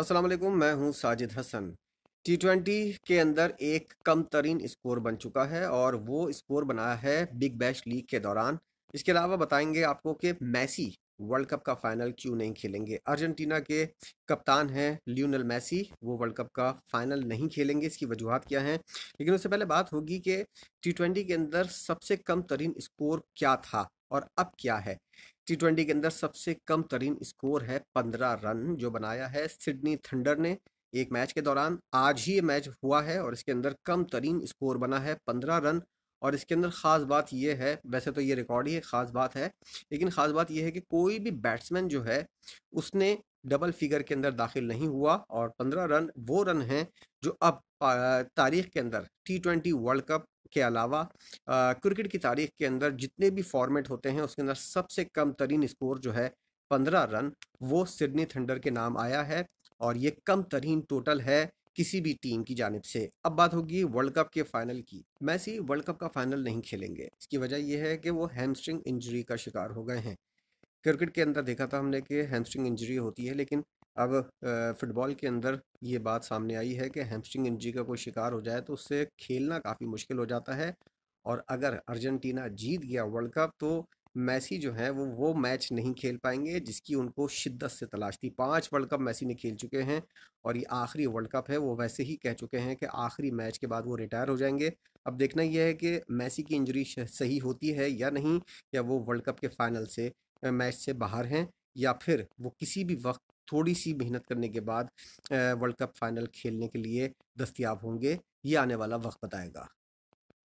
असलम मैं हूं Sajid Hasan T twenty के अंदर एक कम तरीन स्कोर बन चुका है और वो स्कोर बनाया है बिग बैश लीग के दौरान इसके अलावा बताएंगे आपको कि मैसी वर्ल्ड कप का फाइनल क्यों नहीं खेलेंगे अर्जेंटीना के कप्तान हैं लियोनल मैसी वो वर्ल्ड कप का फाइनल नहीं खेलेंगे इसकी वजूहत क्या हैं लेकिन उससे पहले बात होगी कि टी ट्वेंटी के अंदर सबसे कम तरीन स्कोर क्या था और अब क्या है टी ट्वेंटी के अंदर सबसे कम तरीन स्कोर है पंद्रह रन जो बनाया है सिडनी थंडर ने एक मैच के दौरान आज ही ये मैच हुआ है और इसके अंदर कम तरीन स्कोर बना है पंद्रह रन और इसके अंदर ख़ास बात यह है वैसे तो ये रिकॉर्ड ही है ख़ास बात है लेकिन ख़ास बात यह है कि कोई भी बैट्समैन जो है उसने डबल फिगर के अंदर दाखिल नहीं हुआ और पंद्रह रन वो रन हैं जो अब तारीख के अंदर टी ट्वेंटी वर्ल्ड कप के अलावा क्रिकेट की तारीख के अंदर जितने भी फॉर्मेट होते हैं उसके अंदर सबसे कम तरीन स्कोर जो है पंद्रह रन वो सिडनी थंडर के नाम आया है और ये कम तरीन टोटल है किसी भी टीम की जानब से अब बात होगी वर्ल्ड कप के फाइनल की मैसी वर्ल्ड कप का फाइनल नहीं खेलेंगे इसकी वजह यह है कि वो हैमस्ट्रिंग इंजरी का शिकार हो गए हैं क्रिकेट के अंदर देखा था हमने कि हैमस्ट्रिंग इंजरी होती है लेकिन अब फुटबॉल के अंदर ये बात सामने आई है कि हैमस्ट्रिंग इंजरी का कोई शिकार हो जाए तो उससे खेलना काफ़ी मुश्किल हो जाता है और अगर अर्जेंटीना जीत गया वर्ल्ड कप तो मैसी जो है वो वो मैच नहीं खेल पाएंगे जिसकी उनको शिद्दत से तलाश थी पांच वर्ल्ड कप मैसी ने खेल चुके हैं और ये आखिरी वर्ल्ड कप है वो वैसे ही कह चुके हैं कि आखिरी मैच के बाद वो रिटायर हो जाएंगे अब देखना यह है कि मैसी की इंजरी सही होती है या नहीं या वो वर्ल्ड कप के फाइनल से मैच से बाहर हैं या फिर वो किसी भी वक्त थोड़ी सी मेहनत करने के बाद वर्ल्ड कप फाइनल खेलने के लिए दस्तियाब होंगे ये आने वाला वक्त बताएगा